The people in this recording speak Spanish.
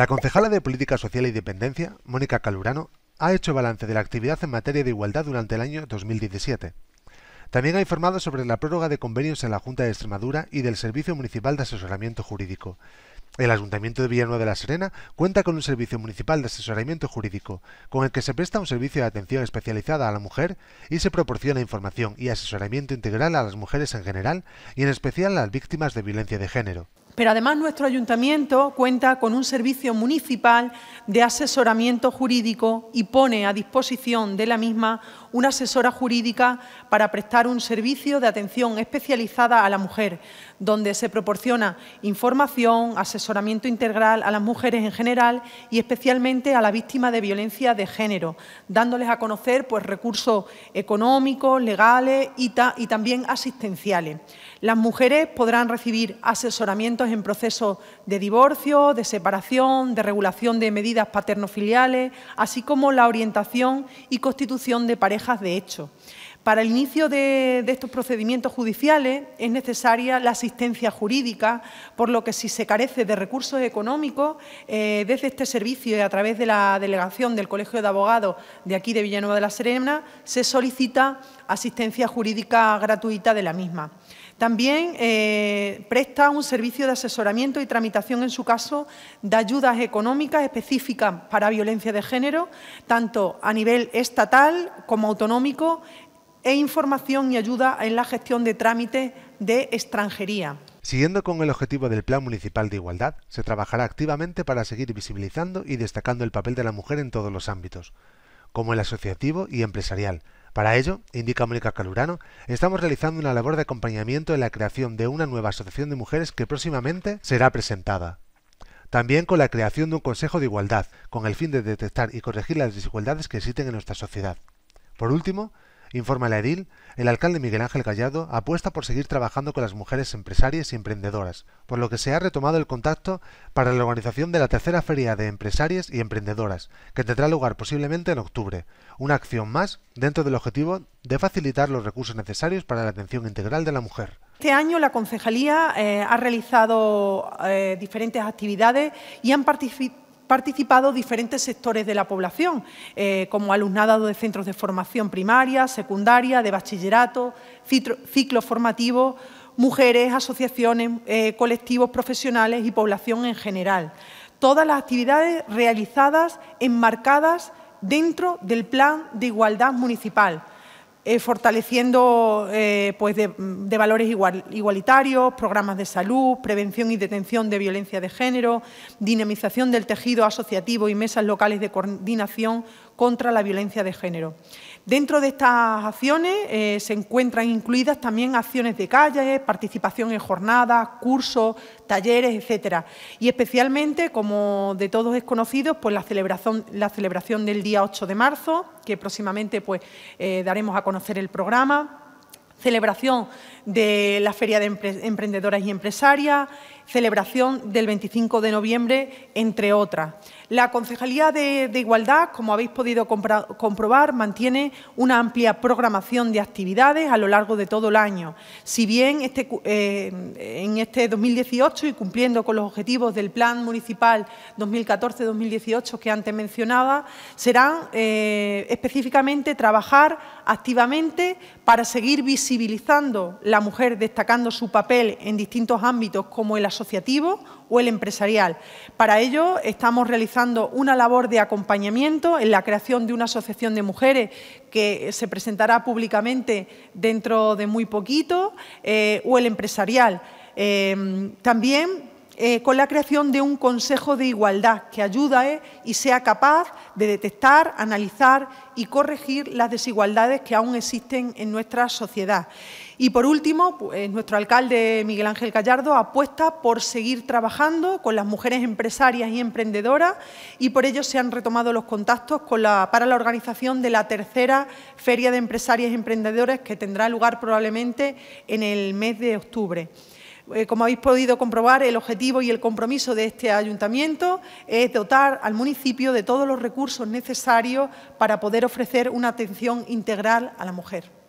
La concejala de Política Social y e Dependencia, Mónica Calurano, ha hecho balance de la actividad en materia de igualdad durante el año 2017. También ha informado sobre la prórroga de convenios en la Junta de Extremadura y del Servicio Municipal de Asesoramiento Jurídico. El Ayuntamiento de Villanueva de la Serena cuenta con un servicio municipal de asesoramiento jurídico, con el que se presta un servicio de atención especializada a la mujer y se proporciona información y asesoramiento integral a las mujeres en general y en especial a las víctimas de violencia de género. Pero además nuestro ayuntamiento cuenta con un servicio municipal de asesoramiento jurídico y pone a disposición de la misma una asesora jurídica para prestar un servicio de atención especializada a la mujer, donde se proporciona información, asesoramiento integral a las mujeres en general y especialmente a la víctima de violencia de género, dándoles a conocer pues, recursos económicos, legales y, y también asistenciales. Las mujeres podrán recibir asesoramiento en proceso de divorcio, de separación, de regulación de medidas paterno-filiales, así como la orientación y constitución de parejas de hecho. Para el inicio de, estos procedimientos judiciales es necesaria la asistencia jurídica, por lo que si se carece de recursos económicos, eh, desde este servicio y a través de la delegación del Colegio de Abogados de aquí de Villanueva de la Serena, se solicita asistencia jurídica gratuita de la misma. También eh, presta un servicio de asesoramiento y tramitación, en su caso, de ayudas económicas específicas para violencia de género, tanto a nivel estatal como autonómico, e información y ayuda en la gestión de trámites de extranjería. Siguiendo con el objetivo del Plan Municipal de Igualdad, se trabajará activamente para seguir visibilizando y destacando el papel de la mujer en todos los ámbitos, como el asociativo y empresarial, para ello, indica Mónica Calurano, estamos realizando una labor de acompañamiento en la creación de una nueva asociación de mujeres que próximamente será presentada. También con la creación de un Consejo de Igualdad, con el fin de detectar y corregir las desigualdades que existen en nuestra sociedad. Por último, Informa la edil, el alcalde Miguel Ángel Gallardo apuesta por seguir trabajando con las mujeres empresarias y emprendedoras, por lo que se ha retomado el contacto para la organización de la tercera feria de empresarias y emprendedoras, que tendrá lugar posiblemente en octubre, una acción más dentro del objetivo de facilitar los recursos necesarios para la atención integral de la mujer. Este año la concejalía eh, ha realizado eh, diferentes actividades y han participado participado diferentes sectores de la población, eh, como alumnado de centros de formación primaria, secundaria, de bachillerato, ciclo formativos, mujeres, asociaciones, eh, colectivos profesionales y población en general. Todas las actividades realizadas enmarcadas dentro del Plan de Igualdad Municipal, eh, fortaleciendo eh, pues de, valores igualitarios, programas de salud, prevención y detención de violencia de género, dinamización del tejido asociativo y mesas locales de coordinación contra la violencia de género. Dentro de estas acciones eh, se encuentran incluidas también acciones de calles... participación en jornadas, cursos, talleres, etcétera. Y especialmente, como de todos es conocido, pues la celebración, la celebración del día 8 de marzo, que próximamente pues, eh, daremos a conocer el programa celebración de la Feria de Emprendedoras y Empresarias, celebración del 25 de noviembre, entre otras. La Concejalía de, Igualdad, como habéis podido comprobar, mantiene una amplia programación de actividades a lo largo de todo el año. Si bien este, eh, en este 2018 y cumpliendo con los objetivos del Plan Municipal 2014-2018 que antes mencionaba, serán eh, específicamente trabajar activamente para seguir visibilizando la mujer, destacando su papel en distintos ámbitos como el asociativo o el empresarial. Para ello estamos realizando una labor de acompañamiento en la creación de una asociación de mujeres que se presentará públicamente dentro de muy poquito eh, o el empresarial. Eh, también eh, con la creación de un Consejo de Igualdad que ayude eh, y sea capaz de detectar, analizar y corregir las desigualdades que aún existen en nuestra sociedad. Y por último, pues, nuestro alcalde Miguel Ángel Gallardo apuesta por seguir trabajando con las mujeres empresarias y emprendedoras y por ello se han retomado los contactos para la organización de la tercera Feria de Empresarias y Emprendedores que tendrá lugar probablemente en el mes de octubre. Eh, como habéis podido comprobar, el objetivo y el compromiso de este ayuntamiento es dotar al municipio de todos los recursos necesarios para poder ofrecer una atención integral a la mujer.